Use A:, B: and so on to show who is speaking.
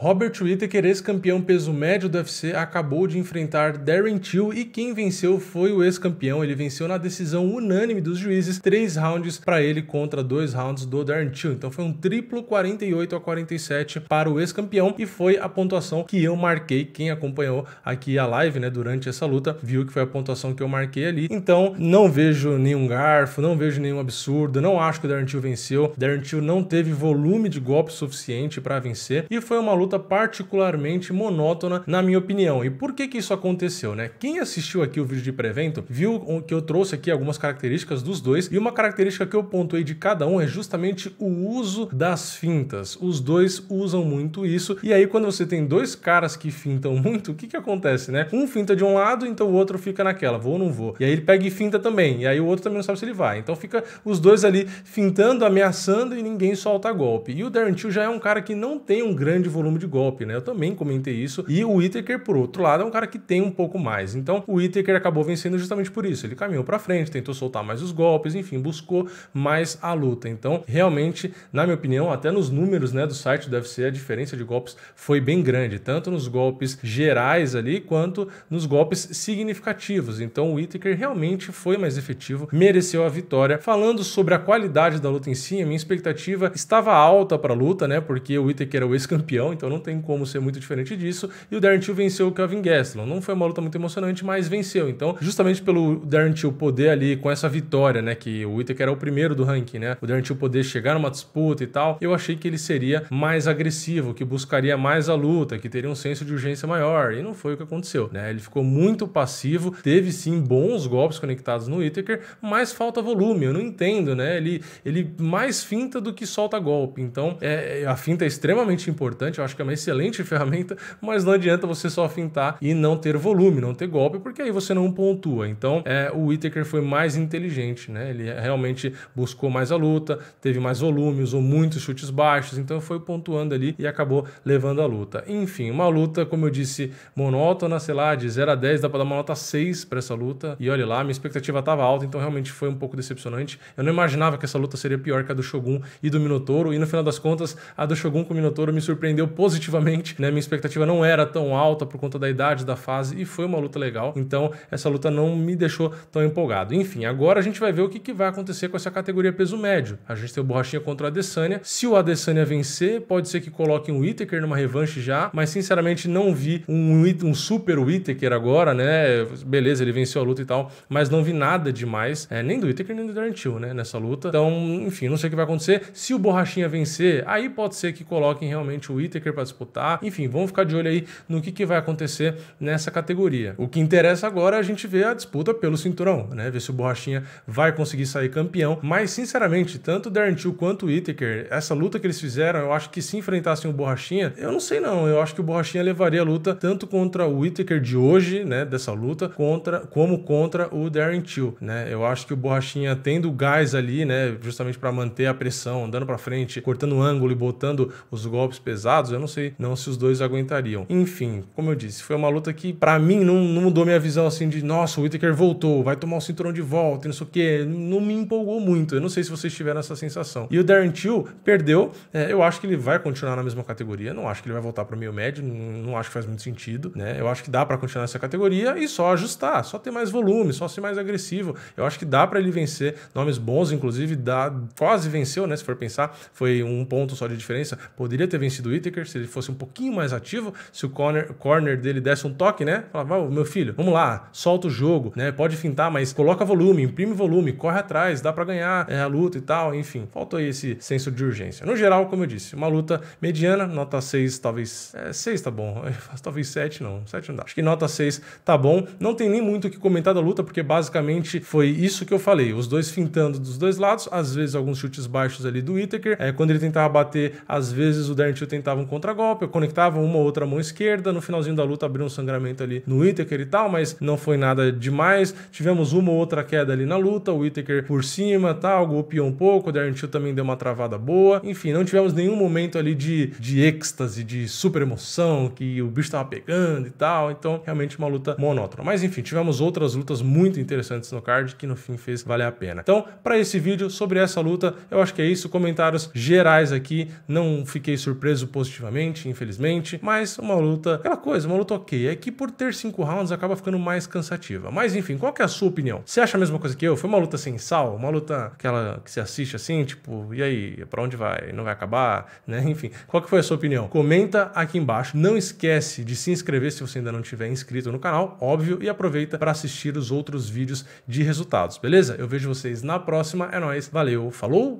A: Robert Whittaker, ex-campeão peso médio do UFC, acabou de enfrentar Darren Till e quem venceu foi o ex-campeão. Ele venceu na decisão unânime dos juízes, três rounds para ele contra dois rounds do Darren Till. Então foi um triplo 48 a 47 para o ex-campeão e foi a pontuação que eu marquei. Quem acompanhou aqui a live, né, durante essa luta, viu que foi a pontuação que eu marquei ali. Então não vejo nenhum garfo, não vejo nenhum absurdo, não acho que o Darren Till venceu. Darren Till não teve volume de golpe suficiente para vencer e foi uma luta luta particularmente monótona, na minha opinião. E por que que isso aconteceu, né? Quem assistiu aqui o vídeo de pré-evento viu que eu trouxe aqui algumas características dos dois e uma característica que eu pontuei de cada um é justamente o uso das fintas. Os dois usam muito isso e aí quando você tem dois caras que fintam muito, o que que acontece, né? Um finta de um lado, então o outro fica naquela, vou ou não vou. E aí ele pega e finta também, e aí o outro também não sabe se ele vai. Então fica os dois ali fintando, ameaçando e ninguém solta golpe. E o Darren Till já é um cara que não tem um grande volume de golpe, né? Eu também comentei isso. E o Whittaker, por outro lado, é um cara que tem um pouco mais. Então, o Whittaker acabou vencendo justamente por isso. Ele caminhou para frente, tentou soltar mais os golpes, enfim, buscou mais a luta. Então, realmente, na minha opinião, até nos números né, do site do UFC, a diferença de golpes foi bem grande, tanto nos golpes gerais ali, quanto nos golpes significativos. Então, o Whittaker realmente foi mais efetivo, mereceu a vitória. Falando sobre a qualidade da luta em si, a minha expectativa estava alta para a luta, né? Porque o Whittaker é o ex-campeão, então então não tem como ser muito diferente disso. E o Darren Till venceu o Kevin Gastelum. Não foi uma luta muito emocionante, mas venceu. Então, justamente pelo Darren Till poder ali, com essa vitória, né, que o Whittaker era o primeiro do ranking, né, o Darren Till poder chegar numa disputa e tal, eu achei que ele seria mais agressivo, que buscaria mais a luta, que teria um senso de urgência maior. E não foi o que aconteceu, né? Ele ficou muito passivo, teve sim bons golpes conectados no Whittaker, mas falta volume. Eu não entendo, né? Ele, ele mais finta do que solta golpe. Então, é, a finta é extremamente importante. Eu acho é uma excelente ferramenta, mas não adianta você só fintar e não ter volume, não ter golpe, porque aí você não pontua. Então, é, o Whittaker foi mais inteligente, né? Ele realmente buscou mais a luta, teve mais volume, usou muitos chutes baixos, então foi pontuando ali e acabou levando a luta. Enfim, uma luta, como eu disse, monótona, sei lá, de 0 a 10, dá para dar uma nota 6 para essa luta. E olha lá, minha expectativa estava alta, então realmente foi um pouco decepcionante. Eu não imaginava que essa luta seria pior que a do Shogun e do Minotouro, e no final das contas, a do Shogun com o Minotouro me surpreendeu positivamente positivamente, né? Minha expectativa não era tão alta por conta da idade, da fase, e foi uma luta legal. Então, essa luta não me deixou tão empolgado. Enfim, agora a gente vai ver o que, que vai acontecer com essa categoria peso médio. A gente tem o Borrachinha contra o Adesanya. Se o Adesanya vencer, pode ser que coloquem um o Whittaker numa revanche já, mas sinceramente não vi um, um super Whittaker agora, né? Beleza, ele venceu a luta e tal, mas não vi nada demais, é, nem do Whittaker nem do Darren né? Nessa luta. Então, enfim, não sei o que vai acontecer. Se o Borrachinha vencer, aí pode ser que coloquem realmente o Whittaker para disputar. Enfim, vamos ficar de olho aí no que, que vai acontecer nessa categoria. O que interessa agora é a gente ver a disputa pelo cinturão, né? Ver se o Borrachinha vai conseguir sair campeão. Mas, sinceramente, tanto o Darren Till quanto o Itaker, essa luta que eles fizeram, eu acho que se enfrentassem o Borrachinha, eu não sei não. Eu acho que o Borrachinha levaria a luta tanto contra o Itaker de hoje, né? Dessa luta, contra, como contra o Darren Till, né? Eu acho que o Borrachinha tendo gás ali, né? Justamente para manter a pressão, andando para frente, cortando ângulo e botando os golpes pesados, eu não sei não se os dois aguentariam. Enfim, como eu disse, foi uma luta que para mim não, não, mudou minha visão assim de nossa, o Whittaker voltou, vai tomar o cinturão de volta e não sei o que. Não me empolgou muito. Eu não sei se vocês tiveram essa sensação. E o Darren Till perdeu. É, eu acho que ele vai continuar na mesma categoria. Não acho que ele vai voltar para meio médio. Não, acho que faz muito sentido. Né? Eu acho que dá para continuar nessa categoria e só ajustar, só ter mais volume, só ser mais agressivo. Eu acho que dá para ele vencer nomes bons, inclusive dá, quase venceu, né? Se for pensar, foi um ponto só de diferença. Poderia ter vencido o Whittaker, se ele fosse um pouquinho mais ativo, se o corner, corner dele desse um toque, né? Falava, oh, meu filho, vamos lá, solta o jogo, né? Pode fintar, mas coloca volume, imprime volume, corre atrás, dá para ganhar é, a luta e tal, enfim. Faltou aí esse senso de urgência. No geral, como eu disse, uma luta mediana, nota 6, talvez. É, 6 tá bom, talvez 7 não, 7 não dá. Acho que nota 6 tá bom. Não tem nem muito o que comentar da luta, porque basicamente foi isso que eu falei. Os dois fintando dos dois lados, às vezes alguns chutes baixos ali do Whittaker. É, quando ele tentava bater, às vezes o Darren Till tentava um contragolpe, eu conectava uma ou outra mão esquerda, no finalzinho da luta abriu um sangramento ali no Whittaker e tal, mas não foi nada demais. Tivemos uma ou outra queda ali na luta, o Whittaker por cima, tal, golpeou um pouco, o Darren Till também deu uma travada boa. Enfim, não tivemos nenhum momento ali de, de êxtase, de super emoção, que o bicho tava pegando e tal. Então, realmente uma luta monótona. Mas enfim, tivemos outras lutas muito interessantes no card que no fim fez valer a pena. Então, para esse vídeo sobre essa luta, eu acho que é isso. Comentários gerais aqui, não fiquei surpreso positivamente infelizmente, mas uma luta, aquela coisa, uma luta ok. É que por ter cinco rounds acaba ficando mais cansativa. Mas enfim, qual que é a sua opinião? Você acha a mesma coisa que eu? Foi uma luta sem sal? Uma luta aquela que se assiste assim, tipo, e aí, para onde vai? Não vai acabar? Né? Enfim, qual que foi a sua opinião? Comenta aqui embaixo. Não esquece de se inscrever se você ainda não tiver inscrito no canal, óbvio, e aproveita para assistir os outros vídeos de resultados, beleza? Eu vejo vocês na próxima. É nóis, valeu, falou!